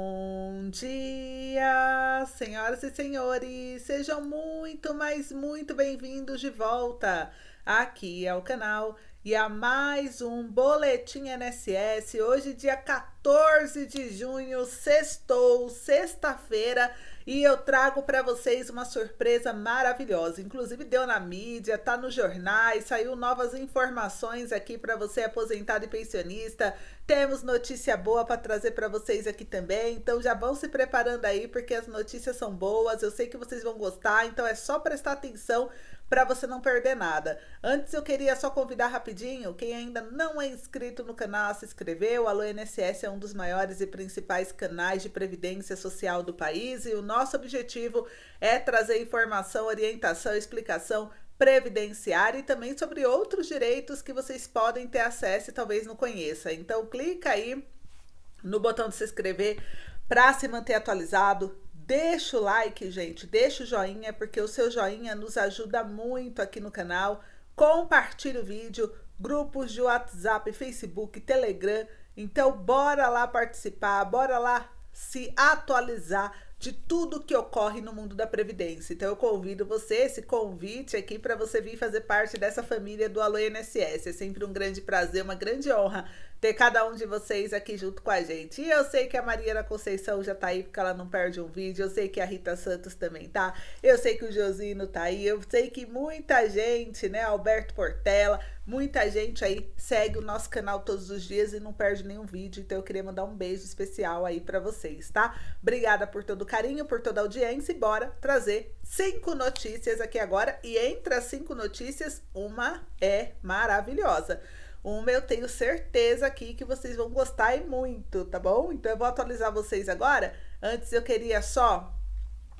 Bom dia, senhoras e senhores! Sejam muito, mas muito bem-vindos de volta aqui ao canal e a mais um Boletim NSS. Hoje, dia 14 de junho, sextou, sexta-feira, e eu trago para vocês uma surpresa maravilhosa. Inclusive deu na mídia, tá nos jornais, saiu novas informações aqui para você aposentado e pensionista. Temos notícia boa para trazer para vocês aqui também. Então já vão se preparando aí porque as notícias são boas. Eu sei que vocês vão gostar, então é só prestar atenção para você não perder nada. Antes eu queria só convidar rapidinho quem ainda não é inscrito no canal a se inscrever. O Alô INSS é um dos maiores e principais canais de previdência social do país e o nosso objetivo é trazer informação, orientação, explicação previdenciária e também sobre outros direitos que vocês podem ter acesso e talvez não conheça. Então clica aí no botão de se inscrever para se manter atualizado, Deixa o like, gente, deixa o joinha, porque o seu joinha nos ajuda muito aqui no canal. Compartilhe o vídeo, grupos de WhatsApp, Facebook, Telegram. Então, bora lá participar, bora lá se atualizar de tudo que ocorre no mundo da previdência. Então eu convido você, esse convite aqui para você vir fazer parte dessa família do Alô INSS. É sempre um grande prazer, uma grande honra ter cada um de vocês aqui junto com a gente. E eu sei que a Maria da Conceição já tá aí porque ela não perde um vídeo. Eu sei que a Rita Santos também tá. Eu sei que o Josino tá aí. Eu sei que muita gente, né, Alberto Portela, muita gente aí segue o nosso canal todos os dias e não perde nenhum vídeo. Então eu queria mandar um beijo especial aí para vocês, tá? Obrigada por todo o carinho, por toda a audiência e bora trazer cinco notícias aqui agora. E entre as cinco notícias, uma é maravilhosa. Uma eu tenho certeza aqui que vocês vão gostar e muito, tá bom? Então eu vou atualizar vocês agora. Antes eu queria só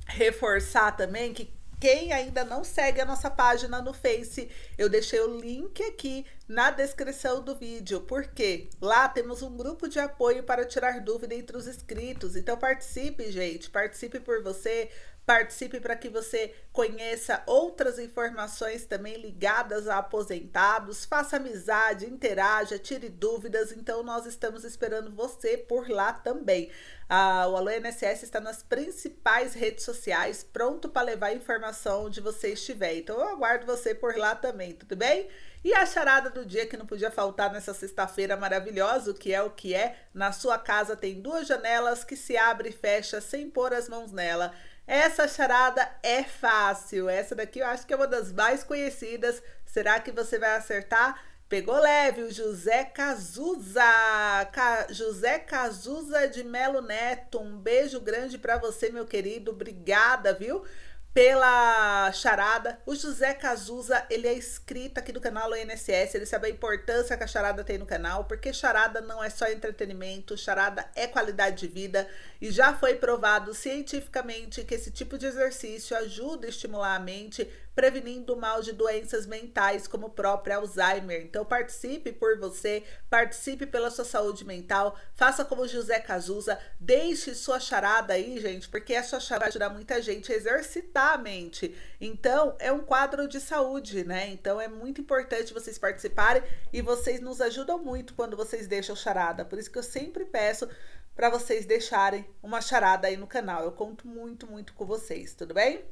reforçar também que quem ainda não segue a nossa página no Face, eu deixei o link aqui na descrição do vídeo, porque lá temos um grupo de apoio para tirar dúvida entre os inscritos. Então participe, gente, participe por você, Participe para que você conheça outras informações também ligadas a aposentados, faça amizade, interaja, tire dúvidas. Então, nós estamos esperando você por lá também. Ah, o Alô INSS está nas principais redes sociais, pronto para levar a informação onde você estiver. Então, eu aguardo você por lá também, tudo bem? E a charada do dia que não podia faltar nessa sexta-feira maravilhosa, o que é o que é? Na sua casa tem duas janelas que se abre e fecha sem pôr as mãos nela. Essa charada é fácil. Essa daqui eu acho que é uma das mais conhecidas. Será que você vai acertar? Pegou leve o José Cazuza. Ca... José Cazuza de Melo Neto. Um beijo grande para você, meu querido. Obrigada, viu? pela charada. O José Cazuza, ele é inscrito aqui do canal ONSS, ele sabe a importância que a charada tem no canal, porque charada não é só entretenimento, charada é qualidade de vida e já foi provado cientificamente que esse tipo de exercício ajuda a estimular a mente prevenindo o mal de doenças mentais, como o próprio Alzheimer. Então, participe por você, participe pela sua saúde mental, faça como José Cazuza, deixe sua charada aí, gente, porque a sua charada vai ajudar muita gente a exercitar a mente. Então, é um quadro de saúde, né? Então, é muito importante vocês participarem e vocês nos ajudam muito quando vocês deixam charada. Por isso que eu sempre peço para vocês deixarem uma charada aí no canal. Eu conto muito, muito com vocês, tudo bem?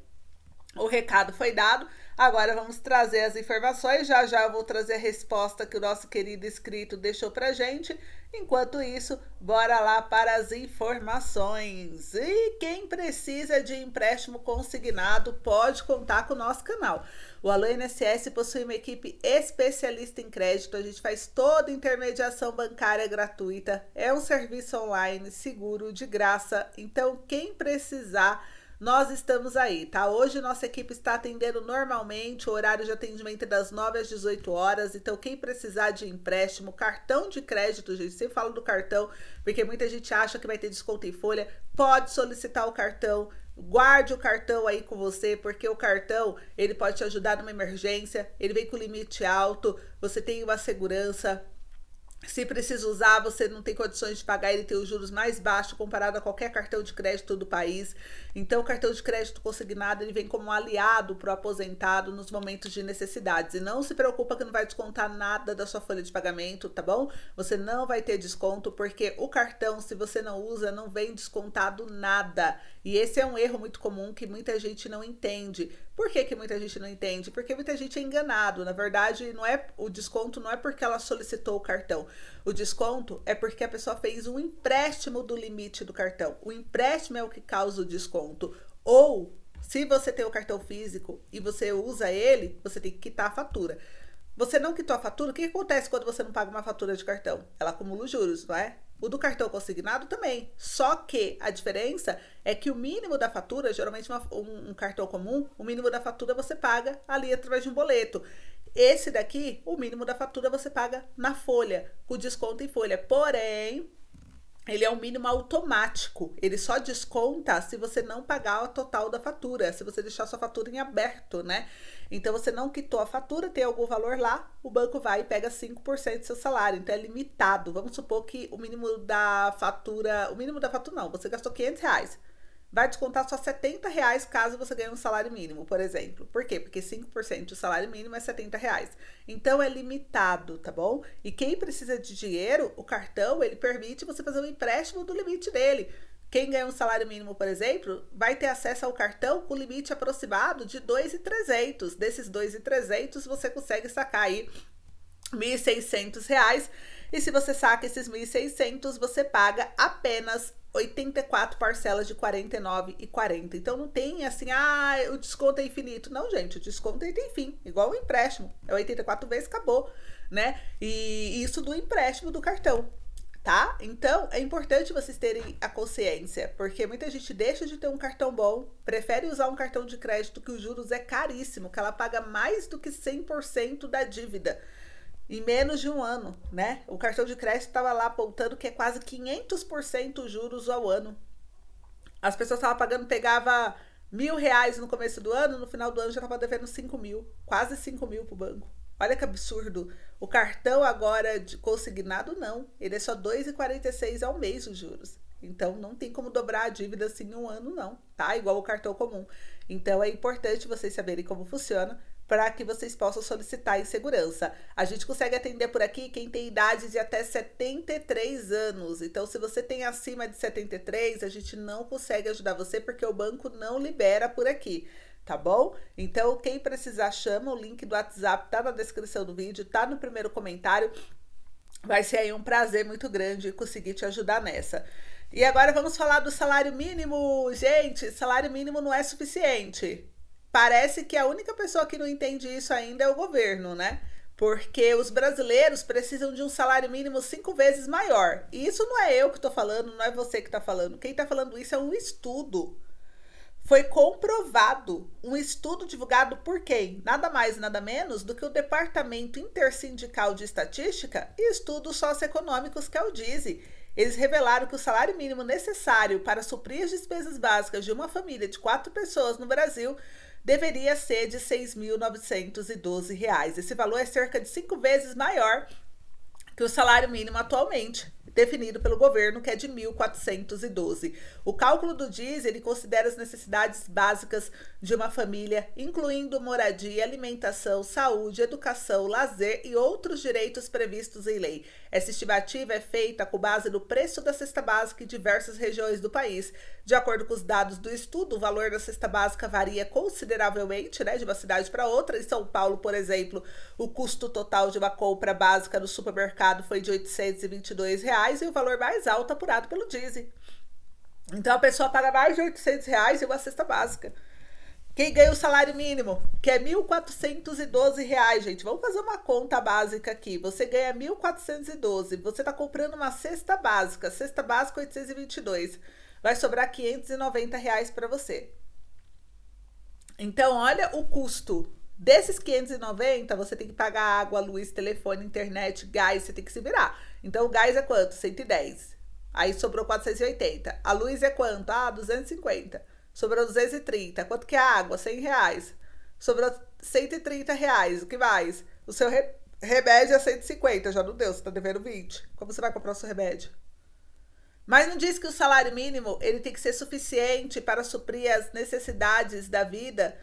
O recado foi dado. Agora vamos trazer as informações. Já já eu vou trazer a resposta que o nosso querido escrito deixou pra gente. Enquanto isso, bora lá para as informações. E quem precisa de empréstimo consignado pode contar com o nosso canal. O Alô INSS possui uma equipe especialista em crédito. A gente faz toda intermediação bancária gratuita. É um serviço online seguro de graça. Então, quem precisar nós estamos aí, tá? Hoje nossa equipe está atendendo normalmente, o horário de atendimento é das 9 às 18 horas. Então, quem precisar de empréstimo, cartão de crédito, gente, sem falo do cartão, porque muita gente acha que vai ter desconto em folha, pode solicitar o cartão. Guarde o cartão aí com você, porque o cartão ele pode te ajudar numa emergência, ele vem com limite alto, você tem uma segurança, se precisa usar, você não tem condições de pagar, ele tem os juros mais baixos comparado a qualquer cartão de crédito do país. Então, o cartão de crédito consignado ele vem como um aliado para o aposentado nos momentos de necessidades. E não se preocupa que não vai descontar nada da sua folha de pagamento, tá bom? Você não vai ter desconto porque o cartão, se você não usa, não vem descontado nada. E esse é um erro muito comum que muita gente não entende. Por que, que muita gente não entende? Porque muita gente é enganado. Na verdade, não é o desconto não é porque ela solicitou o cartão. O desconto é porque a pessoa fez um empréstimo do limite do cartão. O empréstimo é o que causa o desconto. Ou se você tem o cartão físico e você usa ele, você tem que quitar a fatura. Você não quitou a fatura, o que acontece quando você não paga uma fatura de cartão? Ela acumula os juros, não é? O do cartão consignado também. Só que a diferença é que o mínimo da fatura, geralmente uma, um, um cartão comum, o mínimo da fatura você paga ali através de um boleto. Esse daqui, o mínimo da fatura você paga na folha, com desconto em folha. Porém, ele é um mínimo automático. Ele só desconta se você não pagar o total da fatura, se você deixar sua fatura em aberto, né? Então você não quitou a fatura, tem algum valor lá, o banco vai e pega 5% do seu salário. Então é limitado. Vamos supor que o mínimo da fatura, o mínimo da fatura não, você gastou 500 reais vai descontar só 70 reais caso você ganhe um salário mínimo, por exemplo. Por quê? Porque 5% do salário mínimo é 70 reais. Então é limitado, tá bom? E quem precisa de dinheiro, o cartão, ele permite você fazer um empréstimo do limite dele. Quem ganha um salário mínimo, por exemplo, vai ter acesso ao cartão com limite aproximado de 2,300. Desses 2,300, você consegue sacar aí R$ 1.600. E se você saca esses 1.600, você paga apenas 84 parcelas de 49 e 40. Então não tem assim, ah, o desconto é infinito. Não, gente, o desconto é tem fim, igual o empréstimo. É 84 vezes, acabou, né? E isso do empréstimo do cartão, tá? Então é importante vocês terem a consciência, porque muita gente deixa de ter um cartão bom, prefere usar um cartão de crédito que os juros é caríssimo, que ela paga mais do que 100% da dívida em menos de um ano, né? O cartão de crédito estava lá apontando que é quase 500% juros ao ano. As pessoas estavam pagando, pegava mil reais no começo do ano, no final do ano já estava devendo 5 mil, quase 5 mil para o banco. Olha que absurdo. O cartão agora de consignado, não. Ele é só 2,46 ao mês os juros. Então, não tem como dobrar a dívida assim em um ano, não, tá? Igual o cartão comum. Então, é importante vocês saberem como funciona para que vocês possam solicitar em segurança. A gente consegue atender por aqui quem tem idade de até 73 anos. Então, se você tem acima de 73, a gente não consegue ajudar você porque o banco não libera por aqui. Tá bom? Então, quem precisar, chama. O link do WhatsApp tá na descrição do vídeo, tá no primeiro comentário. Vai ser aí um prazer muito grande conseguir te ajudar nessa. E agora vamos falar do salário mínimo. Gente, salário mínimo não é suficiente parece que a única pessoa que não entende isso ainda é o governo, né? Porque os brasileiros precisam de um salário mínimo cinco vezes maior. E isso não é eu que estou falando, não é você que está falando. Quem está falando isso é um estudo. Foi comprovado um estudo divulgado por quem? Nada mais, nada menos do que o Departamento Intersindical de Estatística e Estudos Socioeconômicos, que é o DISE. Eles revelaram que o salário mínimo necessário para suprir as despesas básicas de uma família de quatro pessoas no Brasil deveria ser de R$ 6.912. Esse valor é cerca de cinco vezes maior que o salário mínimo atualmente definido pelo governo, que é de 1.412. O cálculo do DIS, ele considera as necessidades básicas de uma família, incluindo moradia, alimentação, saúde, educação, lazer e outros direitos previstos em lei. Essa estimativa é feita com base no preço da cesta básica em diversas regiões do país. De acordo com os dados do estudo, o valor da cesta básica varia consideravelmente, né, de uma cidade para outra. Em São Paulo, por exemplo, o custo total de uma compra básica no supermercado foi de R$ 822. Reais, reais e o valor mais alto apurado pelo Dizzy. Então a pessoa paga mais de 800 reais e uma cesta básica. Quem ganha o salário mínimo, que é R$ reais, gente. Vamos fazer uma conta básica aqui. Você ganha R$ 1.412, você está comprando uma cesta básica, cesta básica 822. Vai sobrar R$ 590 reais para você. Então, olha o custo. Desses 590, você tem que pagar água, luz, telefone, internet, gás, você tem que se virar. Então o gás é quanto? 110. Aí sobrou 480. A luz é quanto? Ah, 250. Sobrou 230. Quanto que é a água? 100 reais. Sobrou 130 reais. O que mais? O seu re remédio é 150. Já não deu, você tá devendo 20. Como você vai comprar o seu remédio? Mas não diz que o salário mínimo ele tem que ser suficiente para suprir as necessidades da vida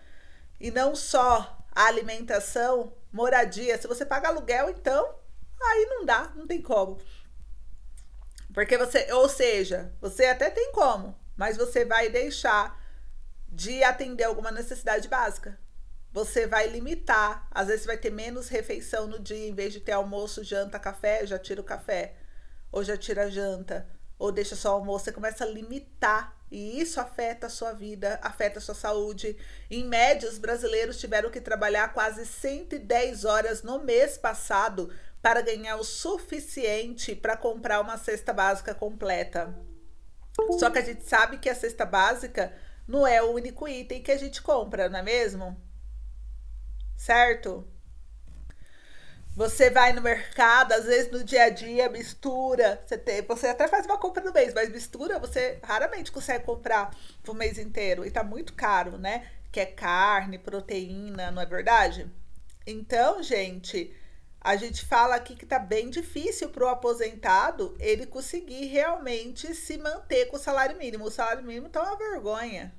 e não só a alimentação, moradia. Se você paga aluguel, então Aí não dá, não tem como. Porque você, ou seja, você até tem como, mas você vai deixar de atender alguma necessidade básica. Você vai limitar, às vezes vai ter menos refeição no dia, em vez de ter almoço, janta, café, já tira o café, ou já tira a janta, ou deixa só o almoço, você começa a limitar e isso afeta a sua vida, afeta a sua saúde. Em média, os brasileiros tiveram que trabalhar quase 110 horas no mês passado para ganhar o suficiente para comprar uma cesta básica completa. Só que a gente sabe que a cesta básica não é o único item que a gente compra, não é mesmo? Certo? Você vai no mercado, às vezes no dia a dia, mistura. Você, tem, você até faz uma compra no mês, mas mistura você raramente consegue comprar pro mês inteiro. E tá muito caro, né? Que é carne, proteína, não é verdade? Então, gente, a gente fala aqui que tá bem difícil para o aposentado ele conseguir realmente se manter com o salário mínimo. O salário mínimo tá uma vergonha.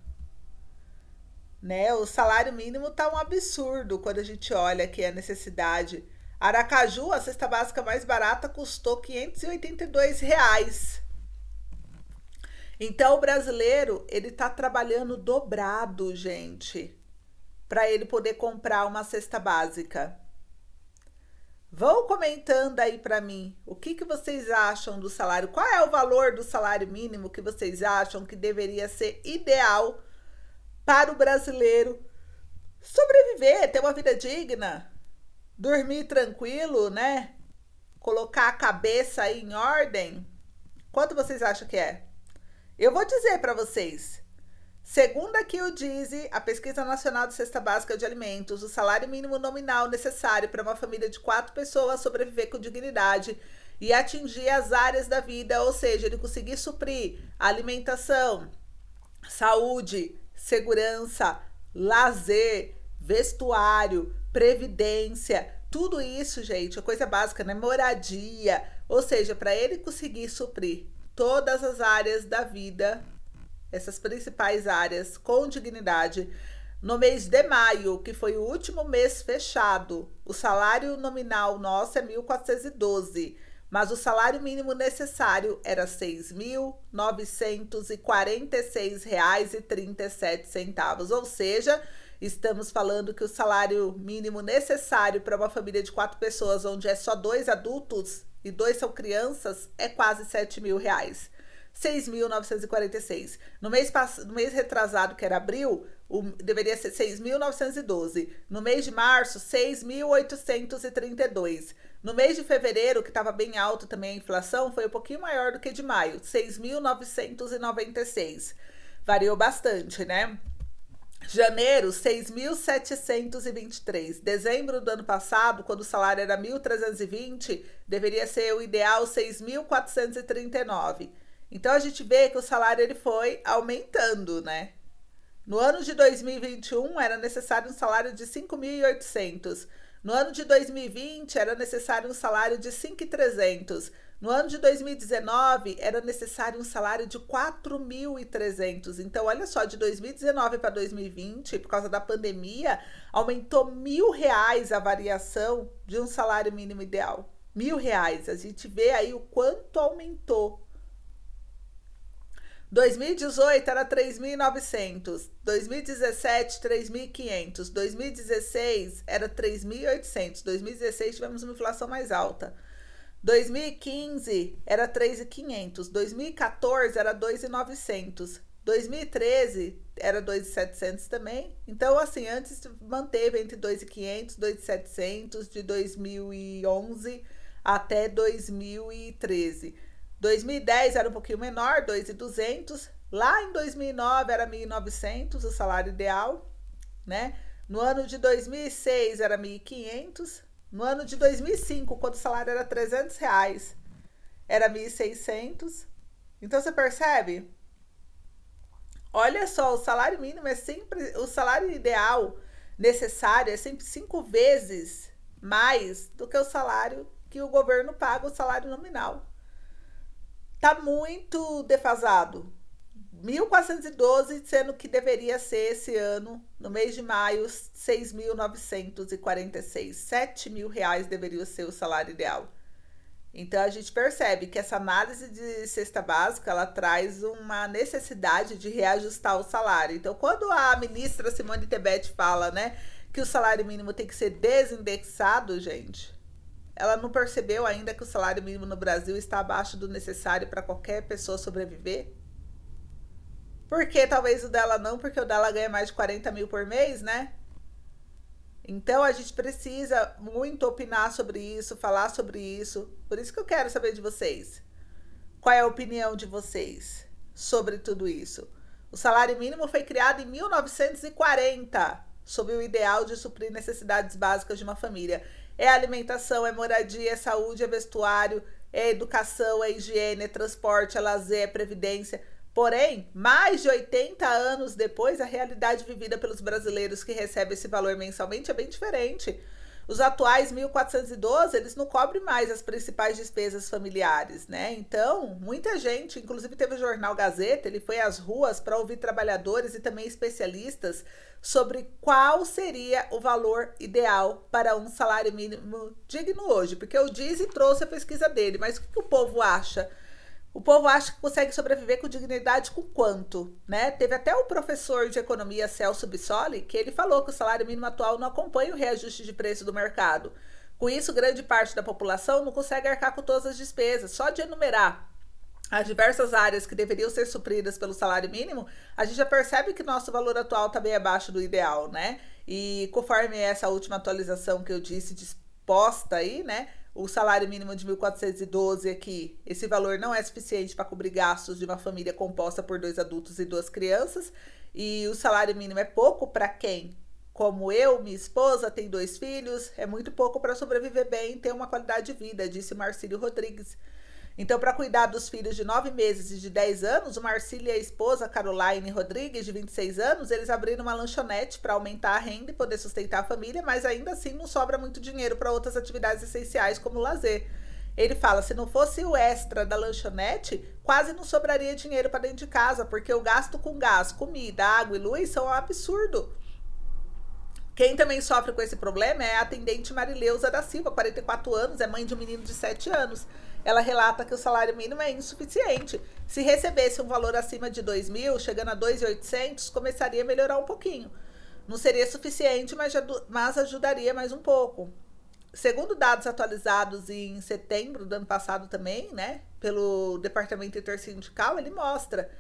Né? O salário mínimo tá um absurdo quando a gente olha que é a necessidade. Aracaju, a cesta básica mais barata custou 582 reais. Então o brasileiro ele tá trabalhando dobrado, gente, para ele poder comprar uma cesta básica. Vão comentando aí para mim o que, que vocês acham do salário, qual é o valor do salário mínimo que vocês acham que deveria ser ideal para o brasileiro sobreviver, ter uma vida digna, dormir tranquilo, né? Colocar a cabeça aí em ordem. Quanto vocês acham que é? Eu vou dizer para vocês. Segundo aqui o DISE, a Pesquisa Nacional de Cesta Básica de Alimentos, o salário mínimo nominal necessário para uma família de quatro pessoas sobreviver com dignidade e atingir as áreas da vida, ou seja, ele conseguir suprir alimentação, saúde, segurança, lazer, vestuário, previdência, tudo isso, gente, é coisa básica, né? Moradia, ou seja, para ele conseguir suprir todas as áreas da vida essas principais áreas com dignidade no mês de maio, que foi o último mês fechado. O salário nominal nosso é 1.412, mas o salário mínimo necessário era R$ 6.946,37, ou seja, Estamos falando que o salário mínimo necessário para uma família de quatro pessoas, onde é só dois adultos e dois são crianças, é quase 7 mil reais. 6.946. No mês, no mês retrasado, que era abril, o, deveria ser 6.912. No mês de março, 6.832. No mês de fevereiro, que estava bem alto também a inflação, foi um pouquinho maior do que de maio, 6.996. Variou bastante, né? Janeiro, 6.723. Dezembro do ano passado, quando o salário era 1.320, deveria ser o ideal 6.439. Então a gente vê que o salário ele foi aumentando, né? No ano de 2021 era necessário um salário de 5.800. No ano de 2020 era necessário um salário de 5.300. No ano de 2019 era necessário um salário de 4.300. Então, olha só, de 2019 para 2020, por causa da pandemia, aumentou mil reais a variação de um salário mínimo ideal. Mil reais. A gente vê aí o quanto aumentou 2018 era 3.900, 2017 3.500, 2016 era 3.800, 2016 tivemos uma inflação mais alta. 2015 era 3.500, 2014 era 2.900, 2013 era 2.700 também. Então, assim, antes manteve entre 2.500, 2.700 de 2011 até 2013. 2010 era um pouquinho menor, 2,200. Lá em 2009 era 1.900 o salário ideal, né? No ano de 2006 era 1.500. No ano de 2005, quando o salário era 300 reais, era 1.600. Então você percebe? Olha só, o salário mínimo é sempre o salário ideal necessário é sempre cinco vezes mais do que o salário que o governo paga, o salário nominal tá muito defasado. 1412, sendo que deveria ser esse ano, no mês de maio, 6.946, 7 mil reais deveria ser o salário ideal. Então a gente percebe que essa análise de cesta básica ela traz uma necessidade de reajustar o salário. Então, quando a ministra Simone Tebet fala, né, que o salário mínimo tem que ser desindexado, gente, ela não percebeu ainda que o salário mínimo no Brasil está abaixo do necessário para qualquer pessoa sobreviver? Porque talvez o dela não, porque o dela ganha mais de 40 mil por mês, né? Então a gente precisa muito opinar sobre isso, falar sobre isso. Por isso que eu quero saber de vocês. Qual é a opinião de vocês sobre tudo isso? O salário mínimo foi criado em 1940, sob o ideal de suprir necessidades básicas de uma família é alimentação, é moradia, é saúde, é vestuário, é educação, é higiene, é transporte, é lazer, é previdência. Porém, mais de 80 anos depois, a realidade vivida pelos brasileiros que recebem esse valor mensalmente é bem diferente. Os atuais 1.412, eles não cobrem mais as principais despesas familiares, né? Então, muita gente, inclusive teve o jornal Gazeta, ele foi às ruas para ouvir trabalhadores e também especialistas sobre qual seria o valor ideal para um salário mínimo digno hoje, porque o Dizzy trouxe a pesquisa dele, mas o que o povo acha? O povo acha que consegue sobreviver com dignidade com quanto, né? Teve até o um professor de economia Celso Bissoli que ele falou que o salário mínimo atual não acompanha o reajuste de preço do mercado. Com isso, grande parte da população não consegue arcar com todas as despesas. Só de enumerar as diversas áreas que deveriam ser supridas pelo salário mínimo, a gente já percebe que nosso valor atual também tá é abaixo do ideal, né? E conforme essa última atualização que eu disse disposta aí, né? o salário mínimo de 1.412 aqui, esse valor não é suficiente para cobrir gastos de uma família composta por dois adultos e duas crianças. E o salário mínimo é pouco para quem, como eu, minha esposa, tem dois filhos, é muito pouco para sobreviver bem e ter uma qualidade de vida, disse Marcílio Rodrigues. Então, para cuidar dos filhos de 9 meses e de 10 anos, o Marcílio e a esposa Caroline Rodrigues, de 26 anos, eles abriram uma lanchonete para aumentar a renda e poder sustentar a família, mas ainda assim não sobra muito dinheiro para outras atividades essenciais como o lazer. Ele fala: se não fosse o extra da lanchonete, quase não sobraria dinheiro para dentro de casa, porque o gasto com gás, comida, água e luz são um absurdo. Quem também sofre com esse problema é a atendente Marileusa da Silva, 44 anos, é mãe de um menino de 7 anos ela relata que o salário mínimo é insuficiente. Se recebesse um valor acima de 2 mil, chegando a 2.800, começaria a melhorar um pouquinho. Não seria suficiente, mas, mas ajudaria mais um pouco. Segundo dados atualizados em setembro do ano passado também, né, pelo Departamento Intersindical, ele mostra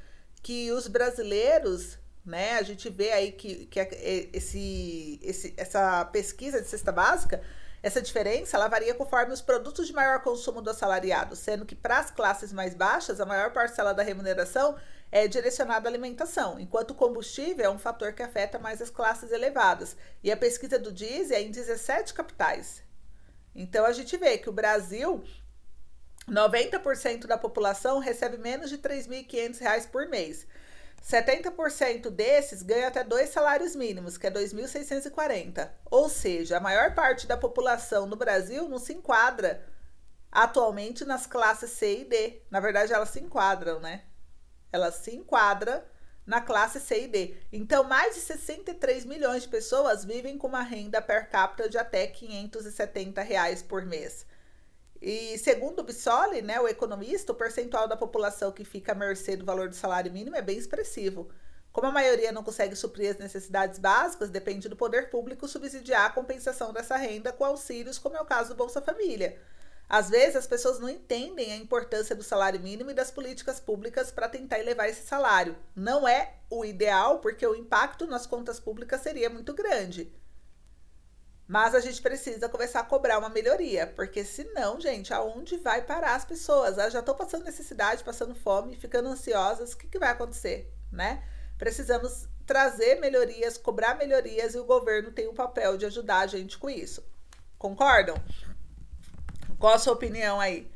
que os brasileiros, né, a gente vê aí que, que é, é, esse, esse, essa pesquisa de cesta básica essa diferença ela varia conforme os produtos de maior consumo do assalariado, sendo que para as classes mais baixas, a maior parcela da remuneração é direcionada à alimentação, enquanto o combustível é um fator que afeta mais as classes elevadas. E a pesquisa do diesel é em 17 capitais. Então a gente vê que o Brasil 90% da população recebe menos de R$ 3.500 por mês. 70% desses ganham até dois salários mínimos, que é 2.640. Ou seja, a maior parte da população no Brasil não se enquadra atualmente nas classes C e D. Na verdade, elas se enquadram, né? Elas se enquadram na classe C e D. Então, mais de 63 milhões de pessoas vivem com uma renda per capita de até 570 reais por mês. E segundo o Bissoli, né, o economista, o percentual da população que fica à mercê do valor do salário mínimo é bem expressivo. Como a maioria não consegue suprir as necessidades básicas, depende do poder público subsidiar a compensação dessa renda com auxílios, como é o caso do Bolsa Família. Às vezes, as pessoas não entendem a importância do salário mínimo e das políticas públicas para tentar elevar esse salário. Não é o ideal, porque o impacto nas contas públicas seria muito grande. Mas a gente precisa começar a cobrar uma melhoria, porque senão, gente, aonde vai parar as pessoas? Elas ah, já estão passando necessidade, passando fome, ficando ansiosas, o que, que vai acontecer, né? Precisamos trazer melhorias, cobrar melhorias e o governo tem o papel de ajudar a gente com isso. Concordam? Qual a sua opinião aí?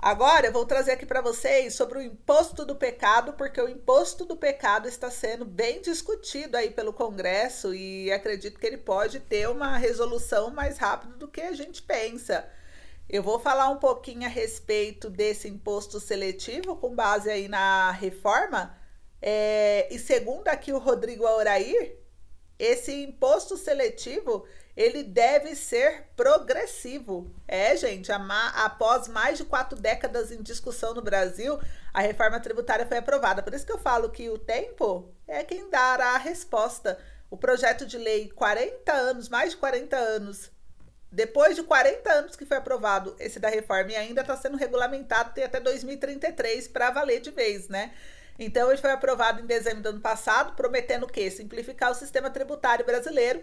Agora eu vou trazer aqui para vocês sobre o imposto do pecado, porque o imposto do pecado está sendo bem discutido aí pelo Congresso e acredito que ele pode ter uma resolução mais rápido do que a gente pensa. Eu vou falar um pouquinho a respeito desse imposto seletivo com base aí na reforma. É, e segundo aqui o Rodrigo Aurair, esse imposto seletivo ele deve ser progressivo. É, gente, após mais de quatro décadas em discussão no Brasil, a reforma tributária foi aprovada. Por isso que eu falo que o tempo é quem dará a resposta. O projeto de lei, 40 anos, mais de 40 anos, depois de 40 anos que foi aprovado esse da reforma e ainda está sendo regulamentado, tem até 2033 para valer de vez, né? Então, ele foi aprovado em dezembro do ano passado, prometendo o quê? Simplificar o sistema tributário brasileiro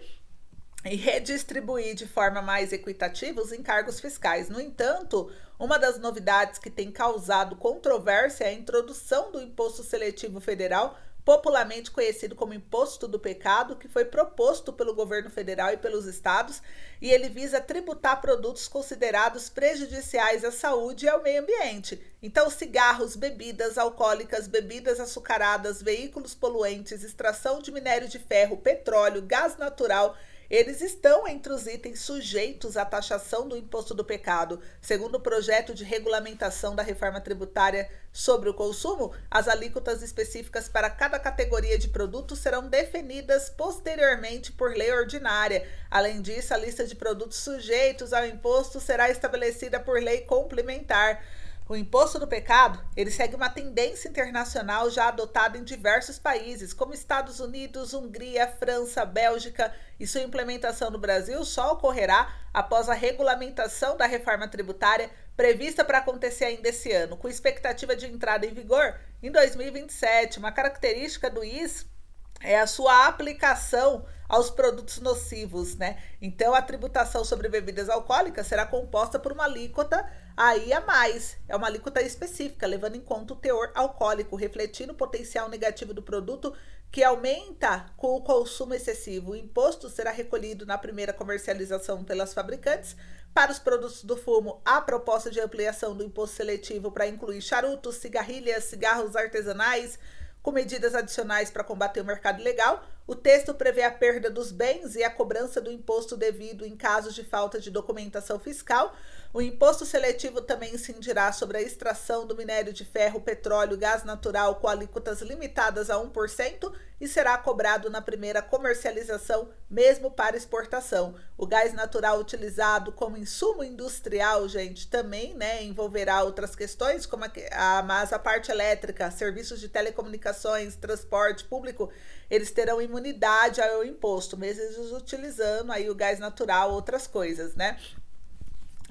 e redistribuir de forma mais equitativa os encargos fiscais. No entanto, uma das novidades que tem causado controvérsia é a introdução do imposto seletivo federal, popularmente conhecido como imposto do pecado, que foi proposto pelo governo federal e pelos estados, e ele visa tributar produtos considerados prejudiciais à saúde e ao meio ambiente. Então, cigarros, bebidas alcoólicas, bebidas açucaradas, veículos poluentes, extração de minério de ferro, petróleo, gás natural, eles estão entre os itens sujeitos à taxação do imposto do pecado. Segundo o projeto de regulamentação da reforma tributária sobre o consumo, as alíquotas específicas para cada categoria de produtos serão definidas posteriormente por lei ordinária. Além disso, a lista de produtos sujeitos ao imposto será estabelecida por lei complementar. O imposto do pecado, ele segue uma tendência internacional já adotada em diversos países, como Estados Unidos, Hungria, França, Bélgica, e sua implementação no Brasil só ocorrerá após a regulamentação da reforma tributária prevista para acontecer ainda esse ano, com expectativa de entrada em vigor em 2027. Uma característica do IS é a sua aplicação aos produtos nocivos, né? Então a tributação sobre bebidas alcoólicas será composta por uma alíquota Aí a é mais, é uma alíquota específica, levando em conta o teor alcoólico, refletindo o potencial negativo do produto que aumenta com o consumo excessivo. O imposto será recolhido na primeira comercialização pelas fabricantes. Para os produtos do fumo, a proposta de ampliação do imposto seletivo para incluir charutos, cigarrilhas, cigarros artesanais, com medidas adicionais para combater o mercado ilegal. O texto prevê a perda dos bens e a cobrança do imposto devido em casos de falta de documentação fiscal. O imposto seletivo também incidirá sobre a extração do minério de ferro, petróleo, gás natural com alíquotas limitadas a 1% e será cobrado na primeira comercialização, mesmo para exportação. O gás natural utilizado como insumo industrial, gente, também né, envolverá outras questões, como a, a, mas a parte elétrica, serviços de telecomunicações, transporte público, eles terão imunidade ao imposto, mesmo eles utilizando aí o gás natural, outras coisas, né?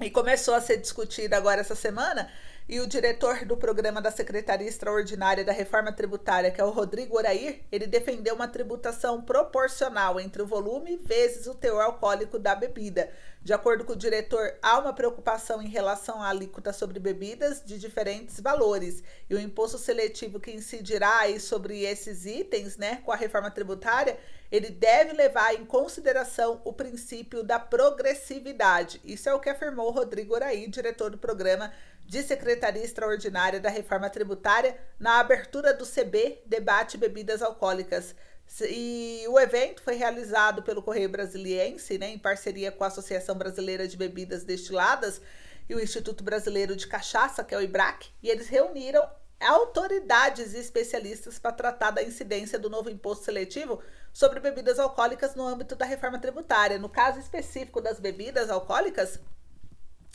E começou a ser discutida agora essa semana, e o diretor do programa da Secretaria Extraordinária da Reforma Tributária, que é o Rodrigo Orair, ele defendeu uma tributação proporcional entre o volume vezes o teor alcoólico da bebida. De acordo com o diretor, há uma preocupação em relação à alíquota sobre bebidas de diferentes valores. E o imposto seletivo que incidirá sobre esses itens, né, com a reforma tributária, ele deve levar em consideração o princípio da progressividade. Isso é o que afirmou Rodrigo Oraí, diretor do programa de Secretaria Extraordinária da Reforma Tributária, na abertura do CB Debate Bebidas Alcoólicas. E o evento foi realizado pelo Correio Brasiliense, né, em parceria com a Associação Brasileira de Bebidas Destiladas e o Instituto Brasileiro de Cachaça, que é o IBRAC, e eles reuniram autoridades e especialistas para tratar da incidência do novo imposto seletivo sobre bebidas alcoólicas no âmbito da reforma tributária. No caso específico das bebidas alcoólicas,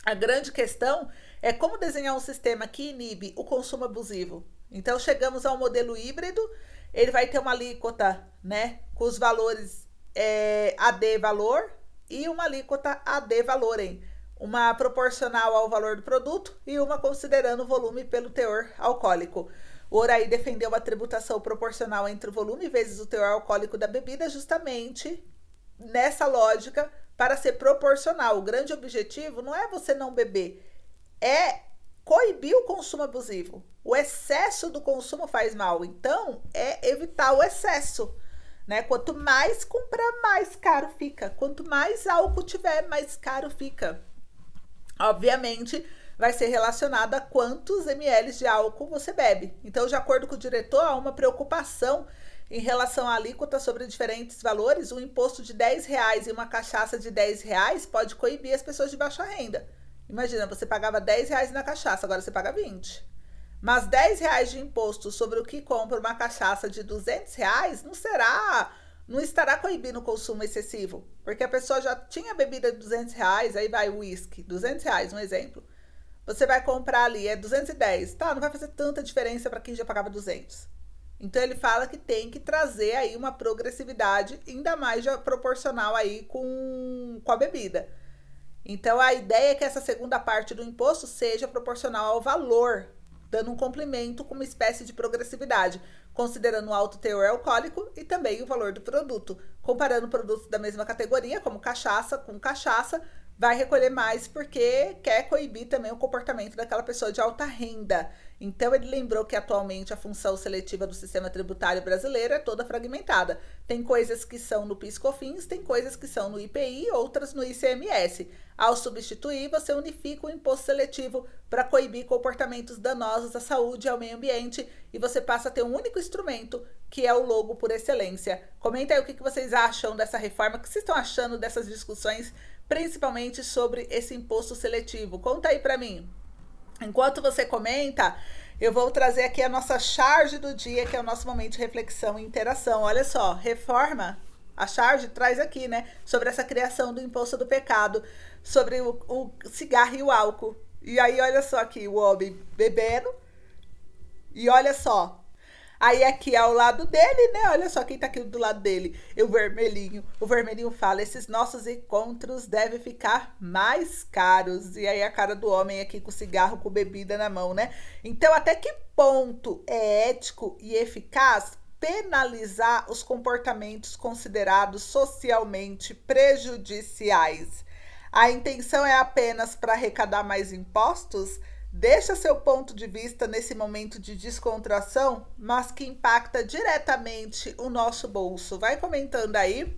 a grande questão é como desenhar um sistema que inibe o consumo abusivo. Então chegamos ao modelo híbrido, ele vai ter uma alíquota, né, com os valores é, eh, AD valor e uma alíquota AD hein? uma proporcional ao valor do produto e uma considerando o volume pelo teor alcoólico. O Oraí defendeu a tributação proporcional entre o volume vezes o teor alcoólico da bebida, justamente nessa lógica para ser proporcional. O grande objetivo não é você não beber, é coibir o consumo abusivo. O excesso do consumo faz mal, então é evitar o excesso. Né? Quanto mais comprar, mais caro fica. Quanto mais álcool tiver, mais caro fica obviamente vai ser relacionada a quantos ml de álcool você bebe. Então, de acordo com o diretor, há uma preocupação em relação à alíquota sobre diferentes valores. Um imposto de 10 reais e uma cachaça de 10 reais pode coibir as pessoas de baixa renda. Imagina, você pagava 10 reais na cachaça, agora você paga 20. Mas 10 reais de imposto sobre o que compra uma cachaça de 200 reais não será não estará coibindo o consumo excessivo, porque a pessoa já tinha bebida de 200 reais, aí vai o uísque, 200 reais, um exemplo. Você vai comprar ali, é 210, tá? Não vai fazer tanta diferença para quem já pagava 200. Então ele fala que tem que trazer aí uma progressividade, ainda mais já proporcional aí com, com a bebida. Então a ideia é que essa segunda parte do imposto seja proporcional ao valor, dando um complemento com uma espécie de progressividade considerando o alto teor alcoólico e também o valor do produto. Comparando produtos da mesma categoria, como cachaça com cachaça, vai recolher mais porque quer coibir também o comportamento daquela pessoa de alta renda. Então, ele lembrou que atualmente a função seletiva do sistema tributário brasileiro é toda fragmentada. Tem coisas que são no PIS/COFINS, tem coisas que são no IPI, outras no ICMS. Ao substituir, você unifica o imposto seletivo para coibir comportamentos danosos à saúde e ao meio ambiente e você passa a ter um único instrumento que é o logo por excelência. Comenta aí o que vocês acham dessa reforma, o que vocês estão achando dessas discussões, principalmente sobre esse imposto seletivo. Conta aí para mim. Enquanto você comenta, eu vou trazer aqui a nossa charge do dia, que é o nosso momento de reflexão e interação. Olha só, reforma. A charge traz aqui, né? Sobre essa criação do imposto do pecado, sobre o, o cigarro e o álcool. E aí, olha só aqui, o homem bebendo. E olha só, Aí aqui ao lado dele, né? Olha só quem tá aqui do lado dele. E o vermelhinho. O vermelhinho fala: esses nossos encontros devem ficar mais caros. E aí a cara do homem aqui com cigarro, com bebida na mão, né? Então, até que ponto é ético e eficaz penalizar os comportamentos considerados socialmente prejudiciais? A intenção é apenas para arrecadar mais impostos? deixa seu ponto de vista nesse momento de descontração, mas que impacta diretamente o nosso bolso. Vai comentando aí.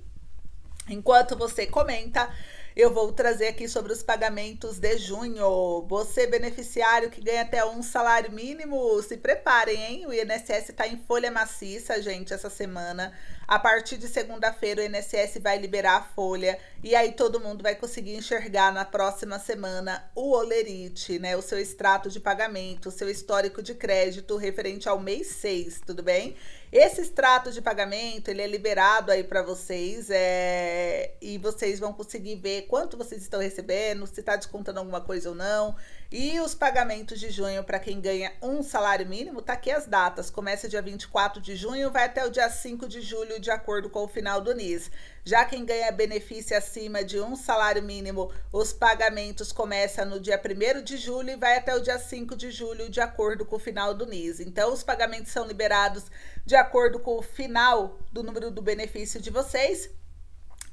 Enquanto você comenta, eu vou trazer aqui sobre os pagamentos de junho. Você, beneficiário que ganha até um salário mínimo, se preparem, hein? O INSS está em folha maciça, gente, essa semana. A partir de segunda-feira, o INSS vai liberar a folha e aí todo mundo vai conseguir enxergar na próxima semana o olerite, né? O seu extrato de pagamento, o seu histórico de crédito referente ao mês 6, tudo bem? Esse extrato de pagamento, ele é liberado aí para vocês é, e vocês vão conseguir ver quanto vocês estão recebendo, se está descontando alguma coisa ou não. E os pagamentos de junho para quem ganha um salário mínimo, tá aqui as datas. Começa dia 24 de junho, vai até o dia 5 de julho, de acordo com o final do NIS. Já quem ganha benefício acima de um salário mínimo, os pagamentos começam no dia 1 de julho e vai até o dia 5 de julho, de acordo com o final do NIS. Então, os pagamentos são liberados de acordo com o final do número do benefício de vocês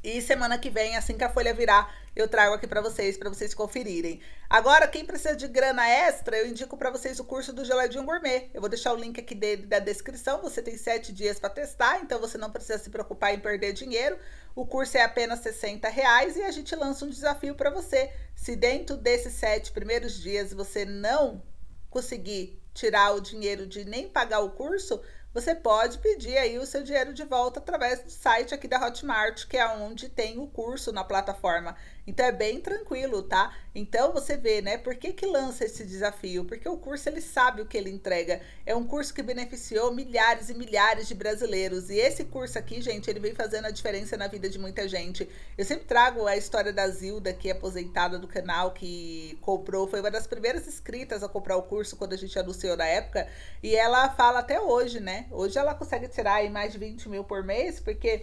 e semana que vem, assim que a folha virar, eu trago aqui para vocês, para vocês conferirem. Agora, quem precisa de grana extra, eu indico para vocês o curso do Geladinho Gourmet. Eu vou deixar o link aqui dele da descrição. Você tem sete dias para testar, então você não precisa se preocupar em perder dinheiro. O curso é apenas 60 reais e a gente lança um desafio para você. Se dentro desses sete primeiros dias você não conseguir tirar o dinheiro de nem pagar o curso, você pode pedir aí o seu dinheiro de volta através do site aqui da Hotmart, que é onde tem o curso na plataforma então é bem tranquilo, tá? Então você vê, né, por que que lança esse desafio? Porque o curso ele sabe o que ele entrega. É um curso que beneficiou milhares e milhares de brasileiros. E esse curso aqui, gente, ele vem fazendo a diferença na vida de muita gente. Eu sempre trago a história da Zilda, que é aposentada do canal, que comprou, foi uma das primeiras inscritas a comprar o curso quando a gente anunciou na época. E ela fala até hoje, né? Hoje ela consegue tirar aí mais de 20 mil por mês, porque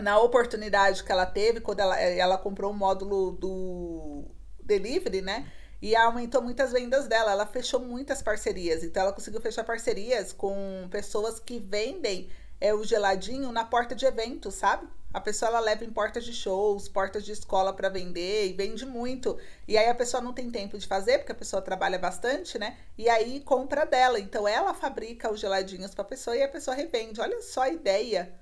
na oportunidade que ela teve, quando ela, eh, ela comprou o um módulo do delivery, né? E aumentou muitas vendas dela. Ela fechou muitas parcerias. Então, ela conseguiu fechar parcerias com pessoas que vendem é, o geladinho na porta de eventos, sabe? A pessoa ela leva em portas de shows, portas de escola para vender e vende muito. E aí a pessoa não tem tempo de fazer, porque a pessoa trabalha bastante, né? E aí compra dela. Então ela fabrica os geladinhos para a pessoa e a pessoa revende. Olha só a ideia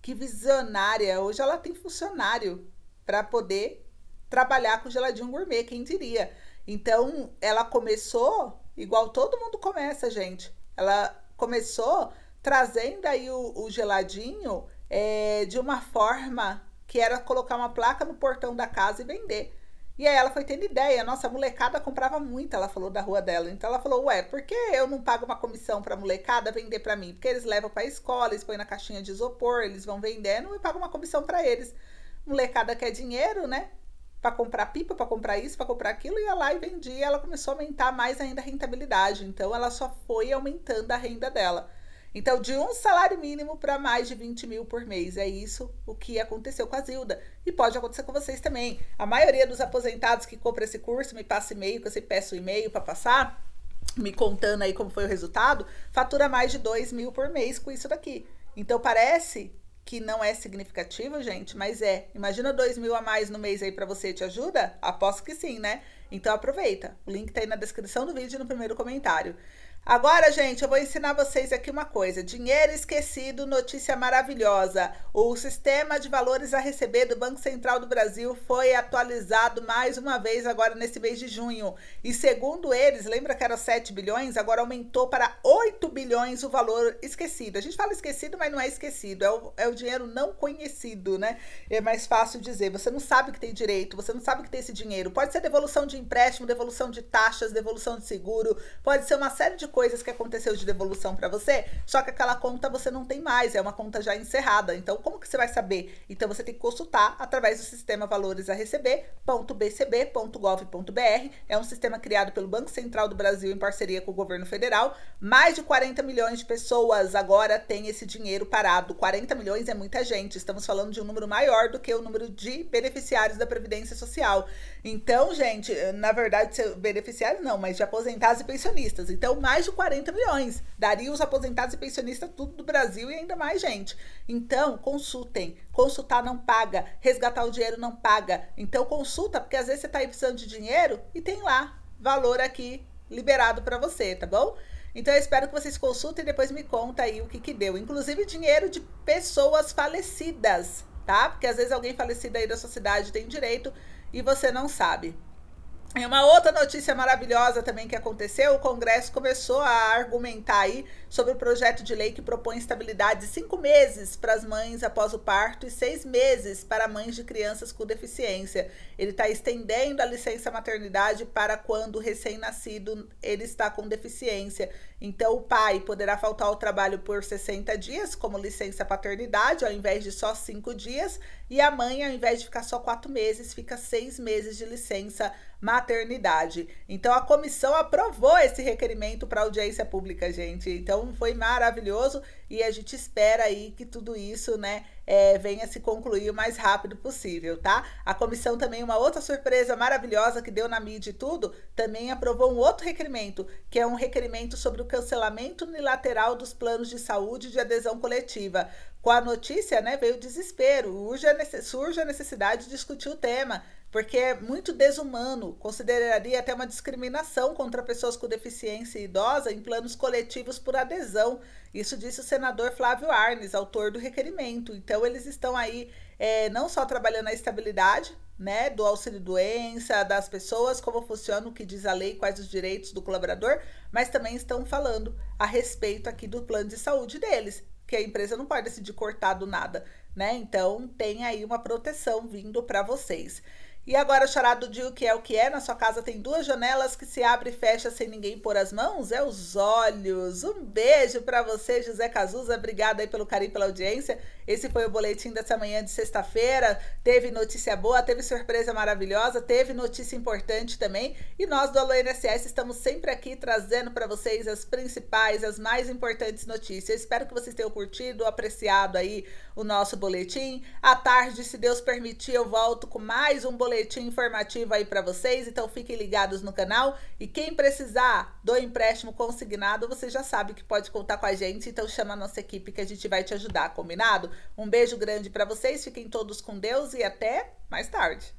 que visionária. Hoje ela tem funcionário para poder trabalhar com geladinho gourmet, quem diria? Então, ela começou igual todo mundo começa, gente. Ela começou trazendo aí o, o geladinho é, de uma forma que era colocar uma placa no portão da casa e vender. E aí ela foi tendo ideia, nossa, molecada comprava muito, ela falou da rua dela. Então ela falou, ué, por que eu não pago uma comissão pra molecada vender pra mim? Porque eles levam pra escola, eles põem na caixinha de isopor, eles vão vendendo e pago uma comissão pra eles. Molecada quer dinheiro, né? Pra comprar pipa, pra comprar isso, pra comprar aquilo, ia lá e vendia. Ela começou a aumentar mais ainda a rentabilidade. Então ela só foi aumentando a renda dela. Então, de um salário mínimo para mais de 20 mil por mês. É isso o que aconteceu com a Zilda. E pode acontecer com vocês também. A maioria dos aposentados que compra esse curso me passa e-mail, que eu sempre peço e-mail para passar, me contando aí como foi o resultado, fatura mais de 2 mil por mês com isso daqui. Então, parece que não é significativo, gente, mas é. Imagina 2 mil a mais no mês aí para você, te ajuda? Aposto que sim, né? Então aproveita. O link tá aí na descrição do vídeo e no primeiro comentário. Agora, gente, eu vou ensinar vocês aqui uma coisa. Dinheiro esquecido, notícia maravilhosa. O sistema de valores a receber do Banco Central do Brasil foi atualizado mais uma vez agora nesse mês de junho. E segundo eles, lembra que era 7 bilhões, agora aumentou para 8 bilhões o valor esquecido. A gente fala esquecido, mas não é esquecido, é o, é o dinheiro não conhecido, né? É mais fácil dizer. Você não sabe que tem direito, você não sabe que tem esse dinheiro. Pode ser devolução de empréstimo, devolução de taxas, devolução de seguro, pode ser uma série de coisas coisas que aconteceu de devolução para você, só que aquela conta você não tem mais, é uma conta já encerrada. Então, como que você vai saber? Então, você tem que consultar através do sistema valores a receber.bcb.gov.br. É um sistema criado pelo Banco Central do Brasil em parceria com o governo federal. Mais de 40 milhões de pessoas agora têm esse dinheiro parado. 40 milhões é muita gente. Estamos falando de um número maior do que o número de beneficiários da Previdência Social. Então, gente, na verdade, beneficiários não, mas de aposentados e pensionistas. Então, mais de 40 milhões. Daria os aposentados e pensionistas tudo do Brasil e ainda mais gente. Então, consultem. Consultar não paga, resgatar o dinheiro não paga. Então, consulta, porque às vezes você está aí precisando de dinheiro e tem lá valor aqui liberado para você, tá bom? Então eu espero que vocês consultem e depois me conta aí o que que deu, inclusive dinheiro de pessoas falecidas, tá? Porque às vezes alguém falecido aí da sua cidade tem direito e você não sabe. E uma outra notícia maravilhosa também que aconteceu, o Congresso começou a argumentar aí sobre o projeto de lei que propõe estabilidade de cinco meses para as mães após o parto e seis meses para mães de crianças com deficiência. Ele está estendendo a licença maternidade para quando o recém-nascido ele está com deficiência. Então o pai poderá faltar ao trabalho por 60 dias como licença paternidade, ao invés de só cinco dias, e a mãe, ao invés de ficar só quatro meses, fica seis meses de licença maternidade. Então a comissão aprovou esse requerimento para audiência pública, gente. Então foi maravilhoso e a gente espera aí que tudo isso, né, é, venha se concluir o mais rápido possível, tá? A comissão também uma outra surpresa maravilhosa que deu na mídia e tudo, também aprovou um outro requerimento, que é um requerimento sobre o cancelamento unilateral dos planos de saúde de adesão coletiva. Com a notícia, né, veio o desespero, surge a necessidade de discutir o tema porque é muito desumano, consideraria até uma discriminação contra pessoas com deficiência idosa em planos coletivos por adesão. Isso disse o senador Flávio Arnes, autor do requerimento. Então, eles estão aí é, não só trabalhando a estabilidade né, do auxílio-doença, das pessoas, como funciona, o que diz a lei, quais os direitos do colaborador, mas também estão falando a respeito aqui do plano de saúde deles, que a empresa não pode decidir cortar do nada, né? Então, tem aí uma proteção vindo para vocês. E agora o charado de o que é o que é? Na sua casa tem duas janelas que se abre e fecha sem ninguém pôr as mãos? É os olhos. Um beijo para você, José Cazuza. Obrigada aí pelo carinho, pela audiência. Esse foi o boletim dessa manhã de sexta-feira. Teve notícia boa, teve surpresa maravilhosa, teve notícia importante também. E nós do Alô INSS estamos sempre aqui trazendo para vocês as principais, as mais importantes notícias. Eu espero que vocês tenham curtido, apreciado aí o nosso boletim. À tarde, se Deus permitir, eu volto com mais um boletim informativo aí para vocês. Então fiquem ligados no canal e quem precisar do empréstimo consignado, você já sabe que pode contar com a gente, então chama a nossa equipe que a gente vai te ajudar, combinado? Um beijo grande para vocês, fiquem todos com Deus e até mais tarde.